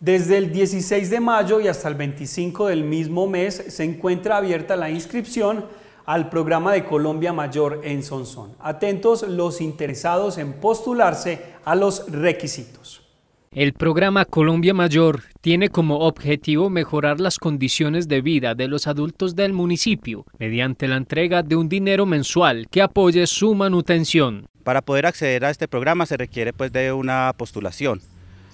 Desde el 16 de mayo y hasta el 25 del mismo mes se encuentra abierta la inscripción al programa de Colombia Mayor en Sonsón. Atentos los interesados en postularse a los requisitos. El programa Colombia Mayor tiene como objetivo mejorar las condiciones de vida de los adultos del municipio mediante la entrega de un dinero mensual que apoye su manutención. Para poder acceder a este programa se requiere pues de una postulación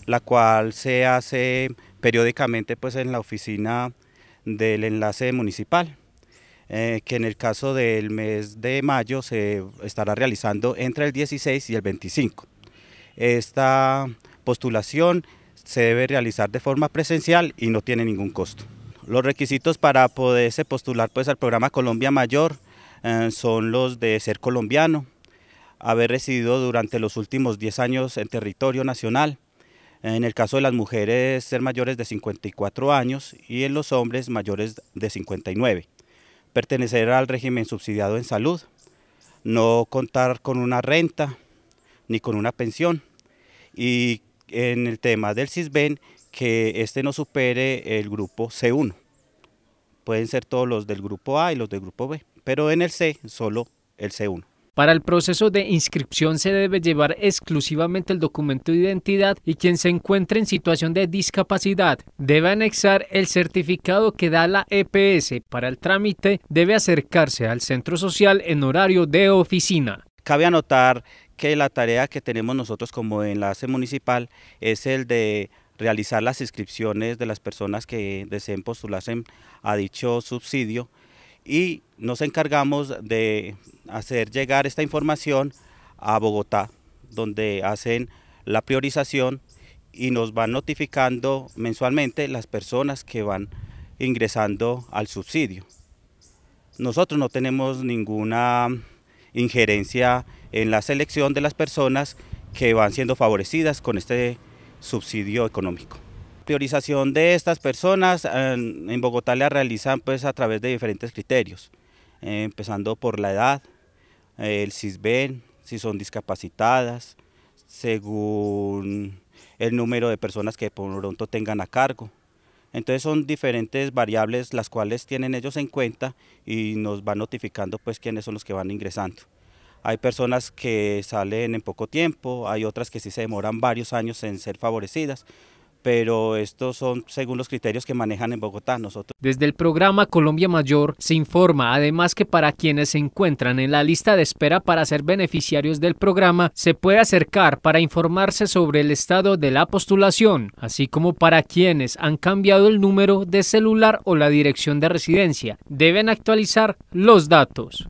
la cual se hace periódicamente pues, en la oficina del enlace municipal, eh, que en el caso del mes de mayo se estará realizando entre el 16 y el 25. Esta postulación se debe realizar de forma presencial y no tiene ningún costo. Los requisitos para poderse postular pues, al programa Colombia Mayor eh, son los de ser colombiano, haber residido durante los últimos 10 años en territorio nacional, en el caso de las mujeres ser mayores de 54 años y en los hombres mayores de 59, pertenecer al régimen subsidiado en salud, no contar con una renta ni con una pensión y en el tema del CISBEN que este no supere el grupo C1. Pueden ser todos los del grupo A y los del grupo B, pero en el C solo el C1. Para el proceso de inscripción se debe llevar exclusivamente el documento de identidad y quien se encuentre en situación de discapacidad debe anexar el certificado que da la EPS. Para el trámite debe acercarse al centro social en horario de oficina. Cabe anotar que la tarea que tenemos nosotros como enlace municipal es el de realizar las inscripciones de las personas que deseen postularse a dicho subsidio y nos encargamos de hacer llegar esta información a Bogotá, donde hacen la priorización y nos van notificando mensualmente las personas que van ingresando al subsidio. Nosotros no tenemos ninguna injerencia en la selección de las personas que van siendo favorecidas con este subsidio económico. Priorización de estas personas en Bogotá la realizan pues a través de diferentes criterios, eh, empezando por la edad, el CISBEN, si son discapacitadas, según el número de personas que por pronto tengan a cargo. Entonces son diferentes variables las cuales tienen ellos en cuenta y nos van notificando pues quiénes son los que van ingresando. Hay personas que salen en poco tiempo, hay otras que sí se demoran varios años en ser favorecidas, pero estos son según los criterios que manejan en Bogotá nosotros. Desde el programa Colombia Mayor se informa además que para quienes se encuentran en la lista de espera para ser beneficiarios del programa se puede acercar para informarse sobre el estado de la postulación, así como para quienes han cambiado el número de celular o la dirección de residencia, deben actualizar los datos.